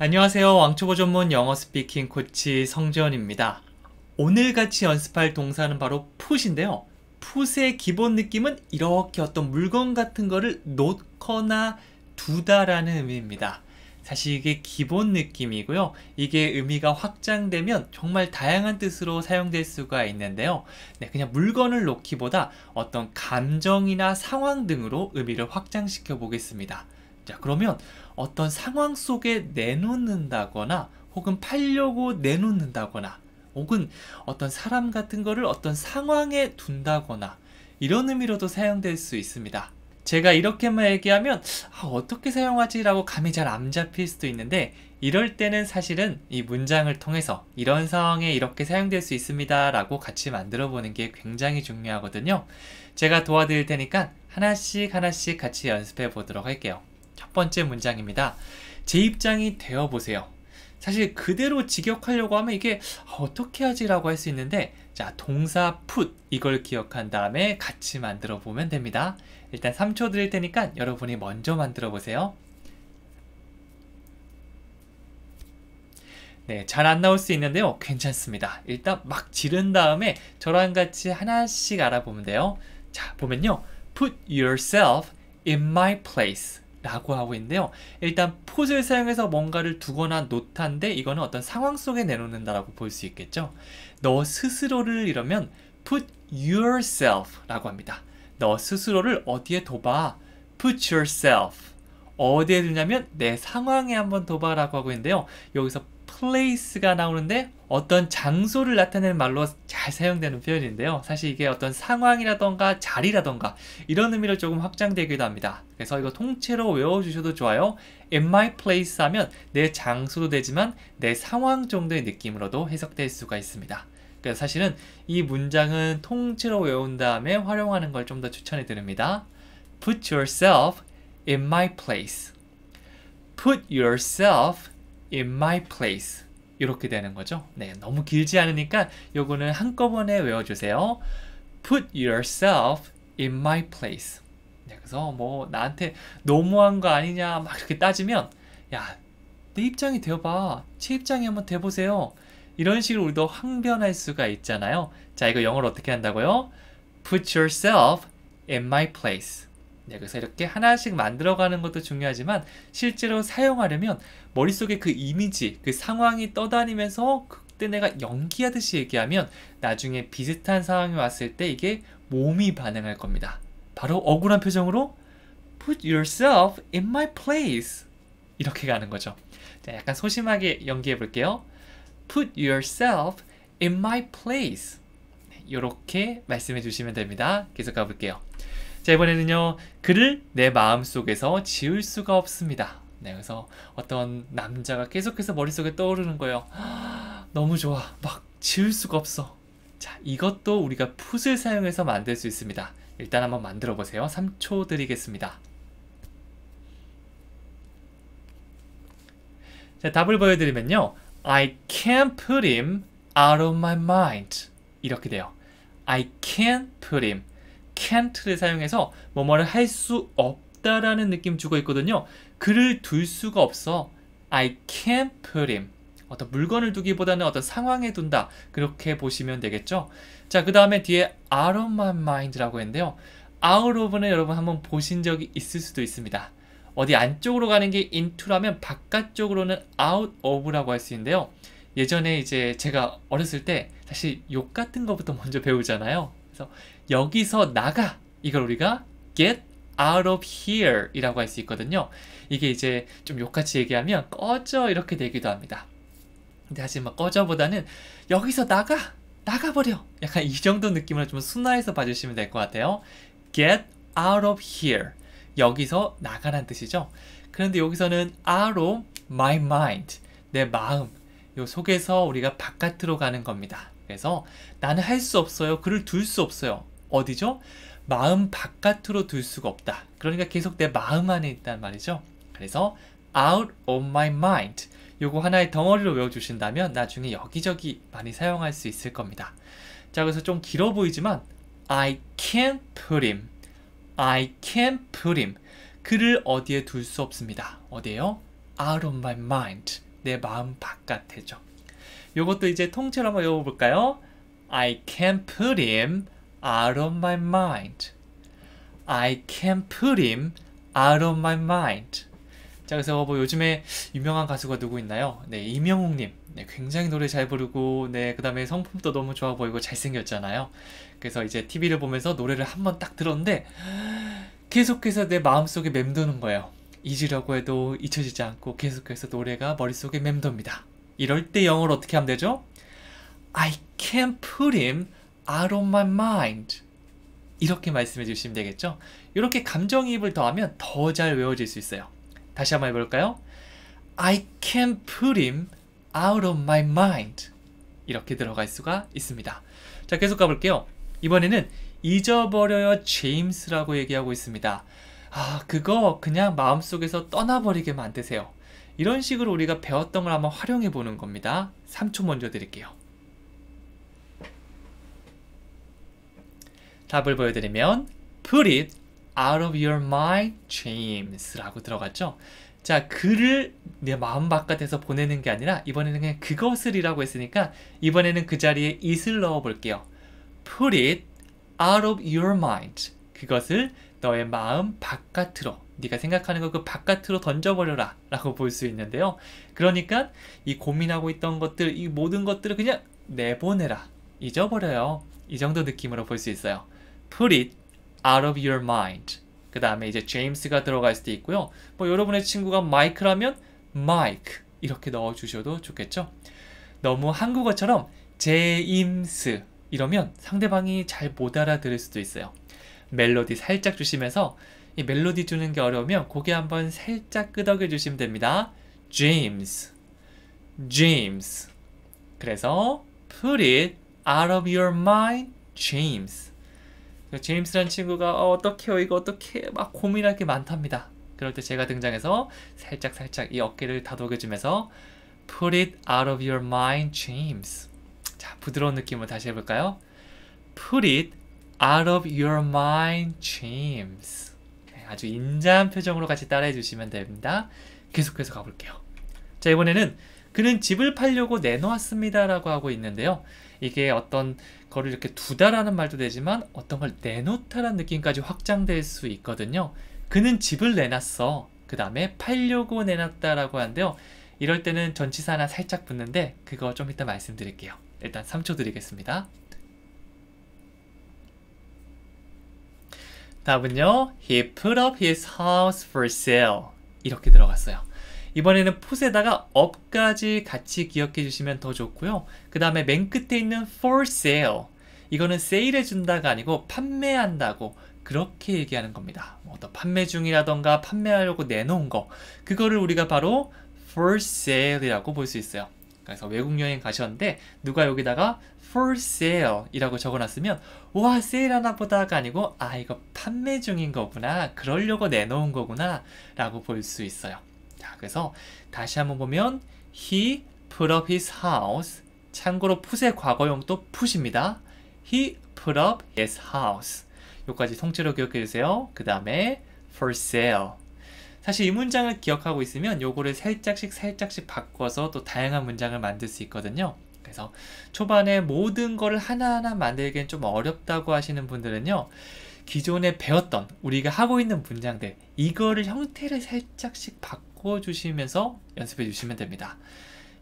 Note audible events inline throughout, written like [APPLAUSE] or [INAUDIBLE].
안녕하세요. 왕초보 전문 영어 스피킹 코치 성재현입니다. 오늘 같이 연습할 동사는 바로 풋인데요. 풋의 기본 느낌은 이렇게 어떤 물건 같은 거를 놓거나 두다라는 의미입니다. 사실 이게 기본 느낌이고요. 이게 의미가 확장되면 정말 다양한 뜻으로 사용될 수가 있는데요. 네, 그냥 물건을 놓기보다 어떤 감정이나 상황 등으로 의미를 확장시켜 보겠습니다. 자, 그러면 어떤 상황 속에 내놓는다거나 혹은 팔려고 내놓는다거나 혹은 어떤 사람 같은 거를 어떤 상황에 둔다거나 이런 의미로도 사용될 수 있습니다. 제가 이렇게만 얘기하면 아, 어떻게 사용하지? 라고 감이 잘 안 잡힐 수도 있는데 이럴 때는 사실은 이 문장을 통해서 이런 상황에 이렇게 사용될 수 있습니다 라고 같이 만들어 보는 게 굉장히 중요하거든요. 제가 도와드릴 테니까 하나씩 하나씩 같이 연습해 보도록 할게요. 첫 번째 문장입니다. 제 입장이 되어보세요. 사실 그대로 직역하려고 하면 이게 어떻게 하지라고 할 수 있는데 자 동사 put 이걸 기억한 다음에 같이 만들어 보면 됩니다. 일단 3초 드릴 테니까 여러분이 먼저 만들어 보세요. 네, 잘 안 나올 수 있는데요. 괜찮습니다. 일단 막 지른 다음에 저랑 같이 하나씩 알아보면 돼요. 자, 보면요. Put yourself in my place. 라고 하고 있는데요. 일단 포즈를 사용해서 뭔가를 두거나 놓다인데 이거는 어떤 상황 속에 내놓는다라고 볼 수 있겠죠. 너 스스로를 이러면 put yourself 라고 합니다. 너 스스로를 어디에 둬봐. put yourself. 어디에 두냐면 내 상황에 한번 둬봐라고 하고 있는데요. 여기서 place가 나오는데 어떤 장소를 나타내는 말로 잘 사용되는 표현인데요. 사실 이게 어떤 상황이라던가 자리라던가 이런 의미로 조금 확장되기도 합니다. 그래서 이거 통째로 외워주셔도 좋아요. in my place 하면 내 장소도 되지만 내 상황 정도의 느낌으로도 해석될 수가 있습니다. 그래서 사실은 이 문장은 통째로 외운 다음에 활용하는 걸 좀 더 추천해 드립니다. Put yourself in my place. Put yourself in my place 이렇게 되는 거죠. 네, 너무 길지 않으니까 요거는 한꺼번에 외워주세요. Put yourself in my place. 네, 그래서 뭐 나한테 너무한 거 아니냐 막 이렇게 따지면 야, 내 입장이 되어봐. 제 입장이 한번 돼보세요. 이런 식으로 우리도 항변할 수가 있잖아요. 자, 이거 영어로 어떻게 한다고요? Put yourself in my place. 네, 그래서 이렇게 하나씩 만들어가는 것도 중요하지만 실제로 사용하려면 머릿속에 그 이미지, 그 상황이 떠다니면서 그때 내가 연기하듯이 얘기하면 나중에 비슷한 상황이 왔을 때 이게 몸이 반응할 겁니다. 바로 억울한 표정으로 put yourself in my place 이렇게 가는 거죠. 자, 약간 소심하게 연기해 볼게요. put yourself in my place 이렇게 네, 말씀해 주시면 됩니다. 계속 가볼게요. 자 이번에는요 그를 내 마음속에서 지울 수가 없습니다 네, 그래서 어떤 남자가 계속해서 머릿속에 떠오르는 거예요 너무 좋아 막 지울 수가 없어 자 이것도 우리가 풋을 사용해서 만들 수 있습니다 일단 한번 만들어 보세요 3초 드리겠습니다 자 답을 보여드리면요 I can't put him out of my mind 이렇게 돼요 I can't put him can't를 사용해서 뭐뭐를 할 수 없다라는 느낌 주고 있거든요. 그를 둘 수가 없어. I can't put him. 어떤 물건을 두기보다는 어떤 상황에 둔다. 그렇게 보시면 되겠죠. 자, 그 다음에 뒤에 out of my mind라고 했는데요. out of는 여러분 한번 보신 적이 있을 수도 있습니다. 어디 안쪽으로 가는 게 into라면 바깥쪽으로는 out of라고 할 수 있는데요. 예전에 이제 제가 어렸을 때 사실 욕 같은 것부터 먼저 배우잖아요. 그래서 여기서 나가 이걸 우리가 get out of here 이라고 할 수 있거든요. 이게 이제 좀 욕같이 얘기하면 꺼져 이렇게 되기도 합니다. 근데 하지만 꺼져보다는 여기서 나가! 나가버려! 약간 이 정도 느낌으로 좀 순화해서 봐주시면 될 것 같아요. get out of here. 여기서 나가란 뜻이죠. 그런데 여기서는 out of my mind. 내 마음. 요 속에서 우리가 바깥으로 가는 겁니다. 그래서 나는 할 수 없어요. 그를 둘 수 없어요. 어디죠? 마음 바깥으로 둘 수가 없다. 그러니까 계속 내 마음 안에 있단 말이죠. 그래서 out of my mind 요거 하나의 덩어리로 외워주신다면 나중에 여기저기 많이 사용할 수 있을 겁니다. 자 그래서 좀 길어 보이지만 I can't put him I can't put him 그를 어디에 둘 수 없습니다. 어디에요? out of my mind 내 마음 바깥에죠. 요것도 이제 통째로 한번 외워볼까요? I can't put him out of my mind. I can't put him out of my mind. 자, 그래서 뭐 요즘에 유명한 가수가 누구 있나요? 네, 이명웅님. 네, 굉장히 노래 잘 부르고, 네, 그 다음에 성품도 너무 좋아 보이고 잘생겼잖아요. 그래서 이제 TV를 보면서 노래를 한번 딱 들었는데, 계속해서 내 마음속에 맴도는 거예요. 잊으려고 해도 잊혀지지 않고 계속해서 노래가 머릿속에 맴돕니다. 이럴 때 영어로 어떻게 하면 되죠? I can't put him out of my mind. 이렇게 말씀해 주시면 되겠죠? 이렇게 감정이입을 더하면 더 잘 외워질 수 있어요. 다시 한번 해볼까요? I can't put him out of my mind. 이렇게 들어갈 수가 있습니다. 자, 계속 가볼게요. 이번에는 잊어버려요 제임스라고 얘기하고 있습니다. 아, 그거 그냥 마음속에서 떠나버리게 만드세요. 이런 식으로 우리가 배웠던 걸 한번 활용해 보는 겁니다. 3초 먼저 드릴게요. 답을 보여드리면 Put it out of your mind, James 라고 들어갔죠. 자, 글을 내 마음 바깥에서 보내는 게 아니라 이번에는 그냥 그것을이라고 했으니까 이번에는 그 자리에 it을 넣어 볼게요. Put it out of your mind. 그것을 너의 마음 바깥으로 네가 생각하는 거 그 바깥으로 던져버려라 라고 볼 수 있는데요. 그러니까 이 고민하고 있던 것들, 이 모든 것들을 그냥 내보내라. 잊어버려요. 이 정도 느낌으로 볼 수 있어요. Put it out of your mind. 그 다음에 이제 제임스가 들어갈 수도 있고요. 뭐 여러분의 친구가 마이크라면 마이크 이렇게 넣어주셔도 좋겠죠. 너무 한국어처럼 제임스 이러면 상대방이 잘 못 알아들을 수도 있어요. 멜로디 살짝 주시면서 이 멜로디 주는 게 어려우면 고개 한번 살짝 끄덕여 주시면 됩니다. James, James. 그래서 put it out of your mind, James. 제임스란 친구가 어, 어떻게요 이거 어떻게 막 고민할 게 많답니다. 그럴 때 제가 등장해서 살짝 살짝 이 어깨를 다독여주면서 Put it out of your mind, James. 자 부드러운 느낌으로 다시 해볼까요? Put it out of your mind, James. 아주 인자한 표정으로 같이 따라해 주시면 됩니다. 계속해서 가볼게요. 자, 이번에는 그는 집을 팔려고 내놓았습니다라고 하고 있는데요. 이게 어떤 거를 이렇게 두다라는 말도 되지만 어떤 걸 내놓다라는 느낌까지 확장될 수 있거든요. 그는 집을 내놨어. 그 다음에 팔려고 내놨다라고 하는데요. 이럴 때는 전치사 하나 살짝 붙는데 그거 좀 이따 말씀드릴게요. 일단 3초 드리겠습니다. 답은요. He put up his house for sale. 이렇게 들어갔어요. 이번에는 put에다가 up까지 같이 기억해 주시면 더 좋고요. 그 다음에 맨 끝에 있는 for sale. 이거는 세일해 준다가 아니고 판매한다고 그렇게 얘기하는 겁니다. 뭐 어떤 판매 중이라던가 판매하려고 내놓은 거 그거를 우리가 바로 for sale이라고 볼 수 있어요. 그래서 외국 여행 가셨는데 누가 여기다가 for sale 이라고 적어놨으면 와 세일하나 보다가 아니고 아 이거 판매 중인 거구나 그러려고 내놓은 거구나 라고 볼 수 있어요 자 그래서 다시 한번 보면 he put up his house 참고로 put의 과거형도 put입니다 he put up his house 요까지 통째로 기억해 주세요 그 다음에 for sale 사실 이 문장을 기억하고 있으면 요거를 살짝씩 살짝씩 바꿔서 또 다양한 문장을 만들 수 있거든요 그래서 초반에 모든 거를 하나하나 만들기엔 좀 어렵다고 하시는 분들은요. 기존에 배웠던 우리가 하고 있는 문장들 이거를 형태를 살짝씩 바꿔주시면서 연습해 주시면 됩니다.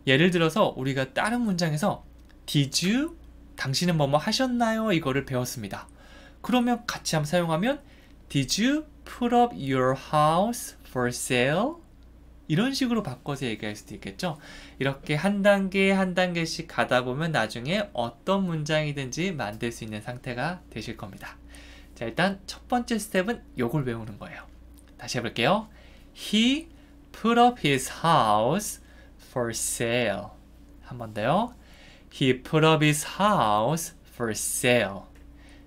예를 들어서 우리가 다른 문장에서 Did you? 당신은 뭐뭐 하셨나요? 이거를 배웠습니다. 그러면 같이 한번 사용하면 Did you put up your house for sale? 이런 식으로 바꿔서 얘기할 수도 있겠죠. 이렇게 한 단계 한 단계씩 가다 보면 나중에 어떤 문장이든지 만들 수 있는 상태가 되실 겁니다. 자, 일단 첫 번째 스텝은 요걸 외우는 거예요. 다시 해볼게요. He put up his house for sale. 한 번 더요. He put up his house for sale.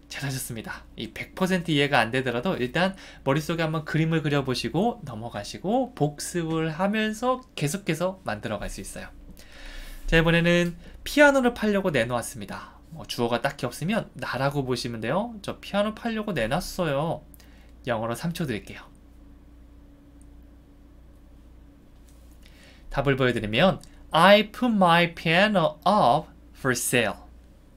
잘하셨습니다. 이 100% 이해가 안 되더라도 일단 머릿속에 한번 그림을 그려보시고 넘어가시고 복습을 하면서 계속해서 만들어갈 수 있어요. 자 이번에는 피아노를 팔려고 내놓았습니다. 뭐 주어가 딱히 없으면 나라고 보시면 돼요. 저 피아노 팔려고 내놨어요. 영어로 3초 드릴게요. 답을 보여드리면 I put my piano up for sale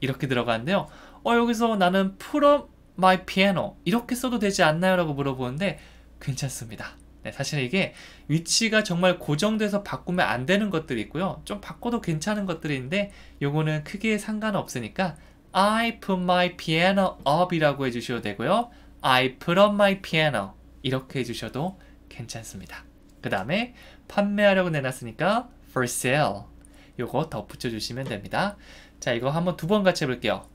이렇게 들어가는데요. 어 여기서 나는 from my piano 이렇게 써도 되지 않나요? 라고 물어보는데 괜찮습니다. 네, 사실 이게 위치가 정말 고정돼서 바꾸면 안 되는 것들이 있고요. 좀 바꿔도 괜찮은 것들인데 요거는 크게 상관없으니까 I put my piano up 이라고 해주셔도 되고요. I put up my piano 이렇게 해주셔도 괜찮습니다. 그 다음에 판매하려고 내놨으니까 for sale 요거 덧붙여 주시면 됩니다. 자 이거 한번 두 번 같이 해볼게요.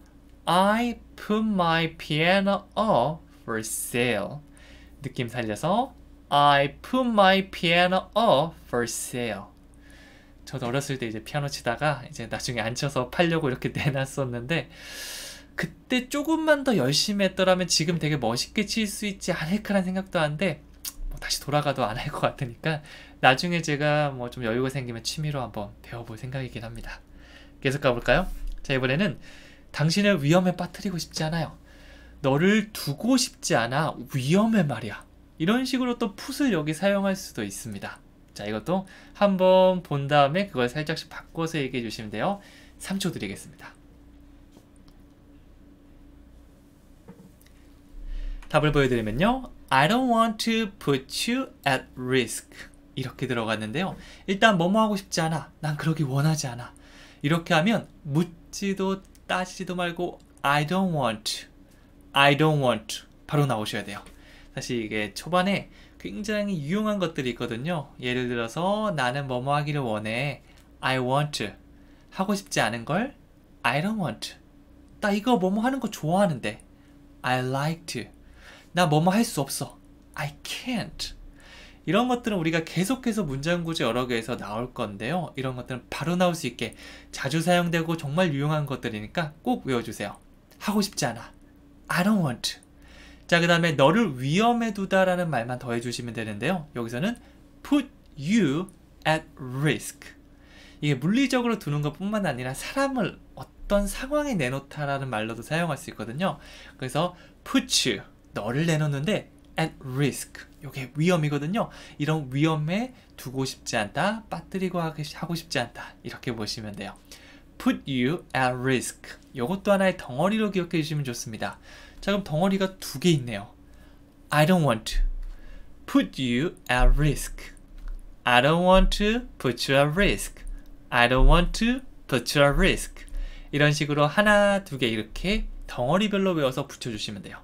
I put my piano up for sale. 느낌 살려서 I put my piano up for sale. 저도 어렸을 때 이제 피아노 치다가 이제 나중에 안 쳐서 팔려고 이렇게 [LAUGHS] 내놨었는데 그때 조금만 더 열심히 했더라면 지금 되게 멋있게 칠 수 있지 않을까라는 생각도 하데뭐 다시 돌아가도 안 할 것 같으니까 나중에 제가 뭐 좀 여유가 생기면 취미로 한번 배워볼 생각이긴 합니다. 계속 가볼까요? 자 이번에는 당신을 위험에 빠뜨리고 싶지 않아요. 너를 두고 싶지 않아 위험해 말이야. 이런 식으로 또 풋을 여기 사용할 수도 있습니다. 자 이것도 한번 본 다음에 그걸 살짝씩 바꿔서 얘기해 주시면 돼요. 3초 드리겠습니다. 답을 보여드리면요. I don't want to put you at risk. 이렇게 들어갔는데요. 일단 뭐뭐 하고 싶지 않아. 난 그러기 원하지 않아. 이렇게 하면 묻지도 따지지도 말고 I don't want, I don't want 바로 나오셔야 돼요. 사실 이게 초반에 굉장히 유용한 것들이 있거든요. 예를 들어서 나는 뭐뭐 하기를 원해. I want. 하고 싶지 않은 걸 I don't want. 나 이거 뭐뭐 하는 거 좋아하는데 I like to. 나 뭐뭐 할 수 없어. I can't. 이런 것들은 우리가 계속해서 문장구제 여러 개에서 나올 건데요. 이런 것들은 바로 나올 수 있게 자주 사용되고 정말 유용한 것들이니까 꼭 외워주세요. 하고 싶지 않아. I don't want to. 자, 그 다음에 너를 위험해 두다라는 말만 더해주시면 되는데요. 여기서는 put you at risk. 이게 물리적으로 두는 것뿐만 아니라 사람을 어떤 상황에 내놓다라는 말로도 사용할 수 있거든요. 그래서 put you, 너를 내놓는데 at risk, 이게 위험이거든요. 이런 위험에 두고 싶지 않다, 빠뜨리고 하고 싶지 않다 이렇게 보시면 돼요. put you at risk. 이것도 하나의 덩어리로 기억해 주시면 좋습니다. 자 그럼 덩어리가 두 개 있네요. I don't want to put you at risk. I don't want to put you at risk. I don't want to put you at risk. 이런 식으로 하나, 두 개 이렇게 덩어리별로 외워서 붙여주시면 돼요.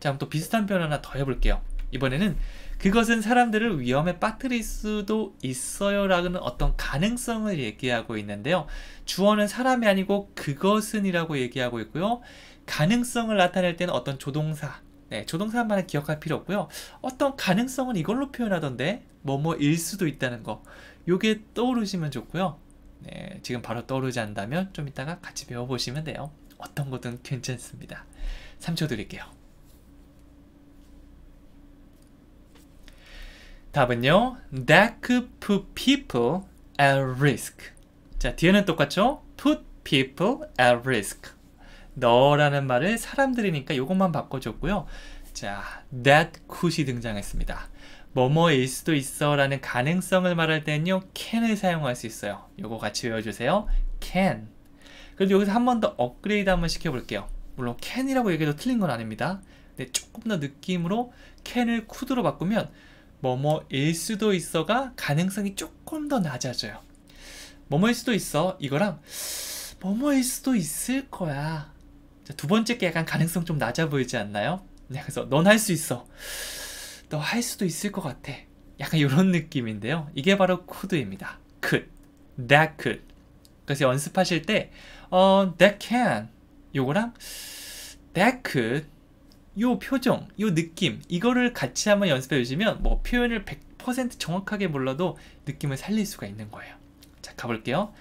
자, 그럼 또 비슷한 표현 하나 더 해볼게요. 이번에는 그것은 사람들을 위험에 빠뜨릴 수도 있어요 라는 어떤 가능성을 얘기하고 있는데요. 주어는 사람이 아니고 그것은 이라고 얘기하고 있고요. 가능성을 나타낼 때는 어떤 조동사 네, 조동사만은 기억할 필요 없고요. 어떤 가능성은 이걸로 표현하던데 뭐뭐일 수도 있다는 거 요게 떠오르시면 좋고요. 네, 지금 바로 떠오르지 않다면좀 이따가 같이 배워보시면 돼요. 어떤 거든 괜찮습니다. 3초 드릴게요. 답은요. That could put people at risk. 자, 뒤에는 똑같죠? Put people at risk. 너라는 말을 사람들이니까 이것만 바꿔줬고요. 자, that could이 등장했습니다. 뭐뭐일 수도 있어 라는 가능성을 말할 때는요. can을 사용할 수 있어요. 요거 같이 외워주세요. can. 그래도 여기서 한 번 더 업그레이드 한번 시켜볼게요. 물론 can이라고 얘기해도 틀린 건 아닙니다. 근데 조금 더 느낌으로 can을 could로 바꾸면 뭐뭐일 수도 있어가 가능성이 조금 더 낮아져요. 뭐뭐일 수도 있어 이거랑 뭐뭐일 수도 있을 거야. 자, 두 번째 게 약간 가능성 좀 낮아 보이지 않나요? 네, 그래서 넌 할 수 있어. 너 할 수도 있을 것 같아. 약간 이런 느낌인데요. 이게 바로 코드입니다 could, that could. 그래서 연습하실 때 어, that can 요거랑 that could 요 표정, 요 느낌 이거를 같이 한번 연습해 주시면 뭐 표현을 100% 정확하게 몰라도 느낌을 살릴 수가 있는 거예요. 자, 가볼게요.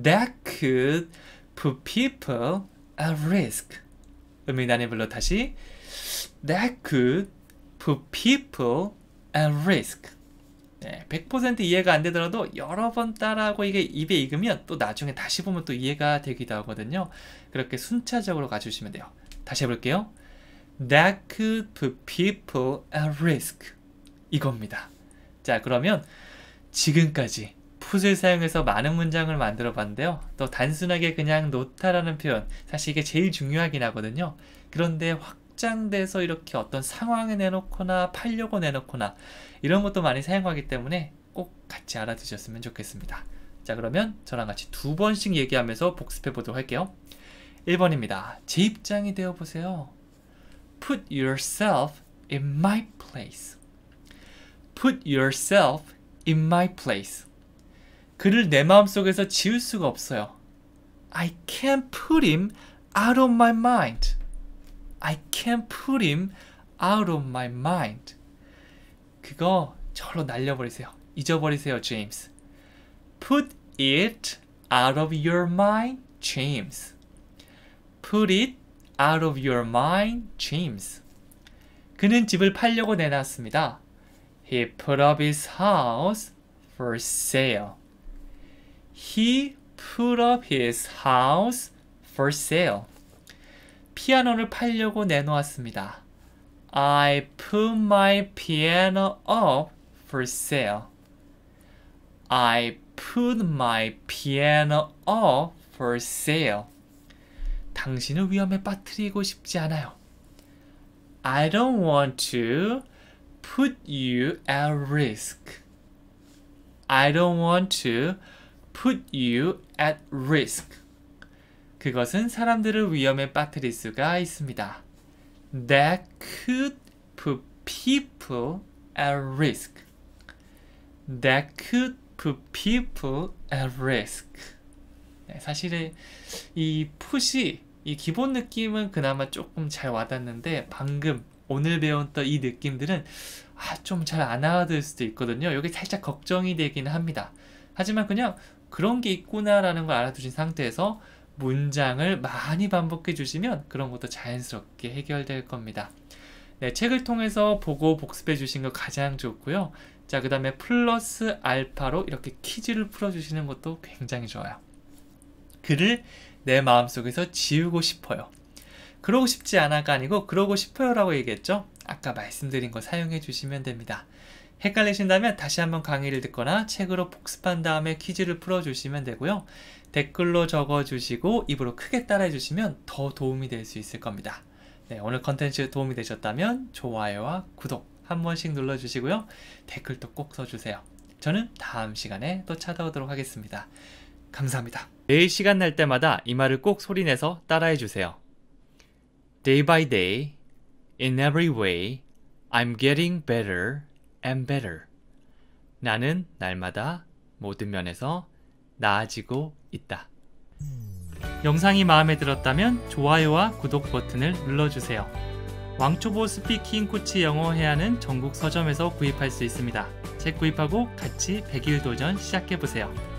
That could put people at risk. 음이단의 불러 다시 That could put people at risk. 네, 100% 이해가 안 되더라도 여러 번 따라하고 이게 입에 익으면 또 나중에 다시 보면 또 이해가 되기도 하거든요. 그렇게 순차적으로 가주시면 돼요. 다시 해볼게요. that could put people at risk 이겁니다. 자 그러면 지금까지 풋을 사용해서 많은 문장을 만들어 봤는데요. 또 단순하게 그냥 놓다라는 표현 사실 이게 제일 중요하긴 하거든요. 그런데 확장돼서 이렇게 어떤 상황에 내놓거나 팔려고 내놓거나 이런 것도 많이 사용하기 때문에 꼭 같이 알아두셨으면 좋겠습니다. 자 그러면 저랑 같이 두 번씩 얘기하면서 복습해 보도록 할게요. 1번입니다. 제 입장이 되어 보세요. Put yourself in my place. Put yourself in my place. 그를 내 마음속에서 지울 수가 없어요. I can't put him out of my mind. I can't put him out of my mind. 그거 절로 날려버리세요. 잊어버리세요, James. Put it out of your mind, James. Put it out of your mind, James. 그는 집을 팔려고 내놨습니다. He put up his house for sale. He put up his house for sale. 피아노를 팔려고 내놓았습니다. I put my piano up for sale. I put my piano up for sale. 당신을 위험에 빠뜨리고 싶지 않아요. I don't want to put you at risk. I don't want to put you at risk. 그것은 사람들을 위험에 빠뜨릴 수가 있습니다. That could put people at risk. That could put people at risk. 네, 사실은 이 풋이 이 기본 느낌은 그나마 조금 잘 와닿는데 방금 오늘 배웠던 이 느낌들은 아, 좀 잘 안 와닿을 수도 있거든요. 여기 살짝 걱정이 되긴 합니다. 하지만 그냥 그런 게 있구나라는 걸 알아두신 상태에서 문장을 많이 반복해 주시면 그런 것도 자연스럽게 해결될 겁니다. 네, 책을 통해서 보고 복습해 주신 거 가장 좋고요. 자, 그 다음에 플러스 알파로 이렇게 퀴즈를 풀어주시는 것도 굉장히 좋아요. 그를 내 마음속에서 지우고 싶어요. 그러고 싶지 않아가 아니고 그러고 싶어요 라고 얘기했죠. 아까 말씀드린 거 사용해 주시면 됩니다. 헷갈리신다면 다시 한번 강의를 듣거나 책으로 복습한 다음에 퀴즈를 풀어주시면 되고요. 댓글로 적어주시고 입으로 크게 따라해주시면 더 도움이 될 수 있을 겁니다. 네, 오늘 컨텐츠 도움이 되셨다면 좋아요와 구독 한 번씩 눌러주시고요. 댓글도 꼭 써주세요. 저는 다음 시간에 또 찾아오도록 하겠습니다. 감사합니다. 매일 시간 날 때마다 이 말을 꼭 소리내서 따라해 주세요. Day by day, in every way, I'm getting better and better. 나는 날마다 모든 면에서 나아지고 있다. 영상이 마음에 들었다면 좋아요와 구독 버튼을 눌러주세요. 왕초보 스피킹 코치 영어 회화는 전국 서점에서 구입할 수 있습니다. 책 구입하고 같이 100일 도전 시작해보세요.